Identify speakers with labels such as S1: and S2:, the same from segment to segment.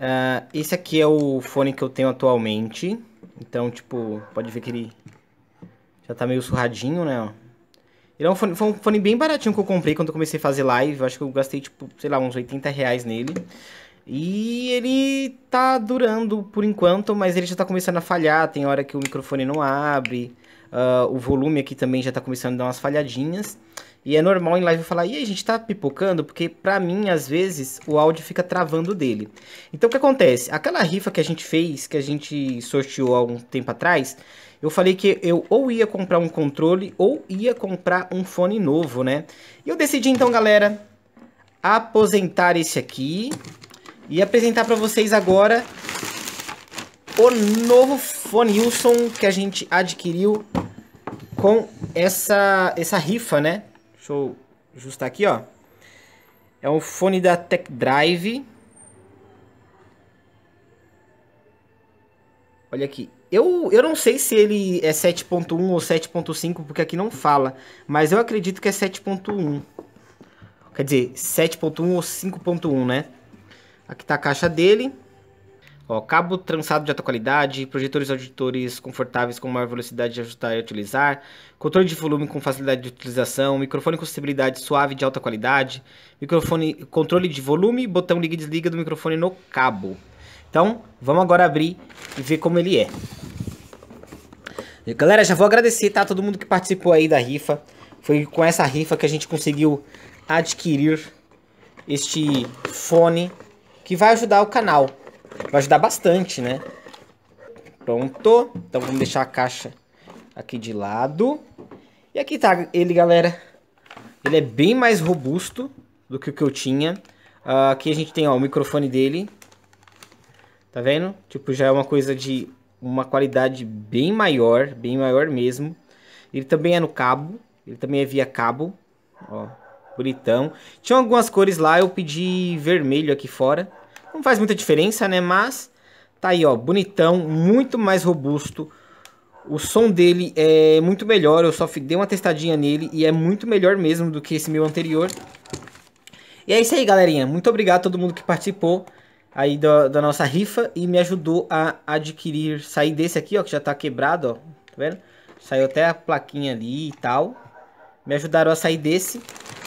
S1: Uh, esse aqui é o fone que eu tenho atualmente. Então, tipo, pode ver que ele já tá meio surradinho, né? Ele é um fone, foi um fone bem baratinho que eu comprei quando eu comecei a fazer live. Eu acho que eu gastei, tipo, sei lá, uns 80 reais nele. E ele tá durando por enquanto, mas ele já tá começando a falhar. Tem hora que o microfone não abre. Uh, o volume aqui também já está começando a dar umas falhadinhas. E é normal em live eu falar, e aí, gente, tá pipocando? Porque para mim, às vezes, o áudio fica travando dele. Então o que acontece? Aquela rifa que a gente fez, que a gente sorteou há algum tempo atrás, eu falei que eu ou ia comprar um controle ou ia comprar um fone novo, né? E eu decidi então, galera, aposentar esse aqui e apresentar para vocês agora o novo fone Wilson que a gente adquiriu com essa, essa rifa, né? Deixa eu ajustar aqui, ó. É um fone da Tech Drive. Olha aqui. Eu, eu não sei se ele é 7.1 ou 7.5, porque aqui não fala. Mas eu acredito que é 7.1. Quer dizer, 7.1 ou 5.1, né? Aqui tá a caixa dele. Ó, cabo trançado de alta qualidade, projetores auditores confortáveis com maior velocidade de ajustar e utilizar, controle de volume com facilidade de utilização, microfone com sensibilidade suave de alta qualidade, microfone, controle de volume, botão liga e desliga do microfone no cabo. Então, vamos agora abrir e ver como ele é. galera, já vou agradecer, tá? Todo mundo que participou aí da rifa. Foi com essa rifa que a gente conseguiu adquirir este fone que vai ajudar o canal. Vai ajudar bastante, né? Pronto. Então vamos deixar a caixa aqui de lado. E aqui tá ele, galera. Ele é bem mais robusto do que o que eu tinha. Uh, aqui a gente tem ó, o microfone dele. Tá vendo? Tipo, já é uma coisa de uma qualidade bem maior, bem maior mesmo. Ele também é no cabo, ele também é via cabo, ó, bonitão. Tinha algumas cores lá, eu pedi vermelho aqui fora, não faz muita diferença, né? Mas tá aí, ó, bonitão, muito mais robusto. O som dele é muito melhor, eu só dei uma testadinha nele e é muito melhor mesmo do que esse meu anterior. E é isso aí, galerinha. Muito obrigado a todo mundo que participou aí da, da nossa rifa e me ajudou a adquirir, sair desse aqui, ó, que já tá quebrado, ó, tá vendo? Saiu até a plaquinha ali e tal. Me ajudaram a sair desse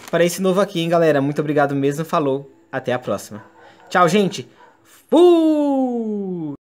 S1: para esse novo aqui, hein, galera. Muito obrigado mesmo, falou, até a próxima. Tchau, gente. Fui!